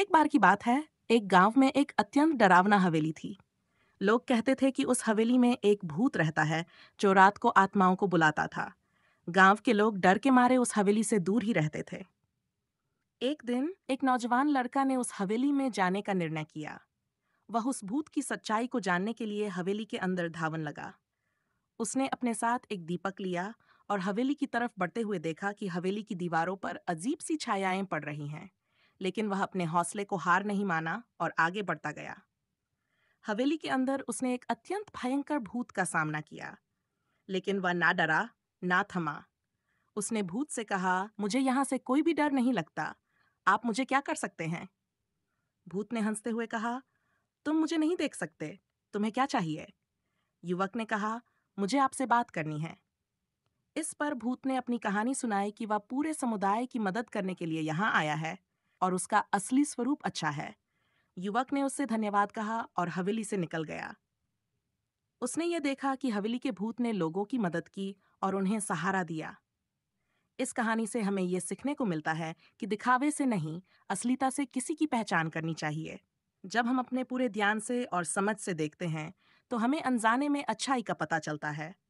एक बार की बात है एक गांव में एक अत्यंत डरावना हवेली थी लोग कहते थे कि उस हवेली में एक भूत रहता है जो रात को आत्माओं को बुलाता था गांव के लोग डर के मारे उस हवेली से दूर ही रहते थे एक दिन एक नौजवान लड़का ने उस हवेली में जाने का निर्णय किया वह उस भूत की सच्चाई को जानने के लिए हवेली के अंदर धावन लगा उसने अपने साथ एक दीपक लिया और हवेली की तरफ बढ़ते हुए देखा कि हवेली की दीवारों पर अजीब सी छायाएं पड़ रही हैं लेकिन वह अपने हौसले को हार नहीं माना और आगे बढ़ता गया हवेली के अंदर उसने एक अत्यंत भयंकर भूत का सामना किया लेकिन वह ना डरा ना थमा उसने भूत से कहा मुझे यहां से कोई भी डर नहीं लगता आप मुझे क्या कर सकते हैं भूत ने हंसते हुए कहा तुम मुझे नहीं देख सकते तुम्हें क्या चाहिए युवक ने कहा मुझे आपसे बात करनी है इस पर भूत ने अपनी कहानी सुनाई कि वह पूरे समुदाय की मदद करने के लिए यहां आया है और उसका असली स्वरूप अच्छा है युवक ने उससे धन्यवाद कहा और हवेली से निकल गया उसने यह देखा कि हवेली के भूत ने लोगों की मदद की और उन्हें सहारा दिया इस कहानी से हमें यह सीखने को मिलता है कि दिखावे से नहीं असलीता से किसी की पहचान करनी चाहिए जब हम अपने पूरे ध्यान से और समझ से देखते हैं तो हमें अनजाने में अच्छाई का पता चलता है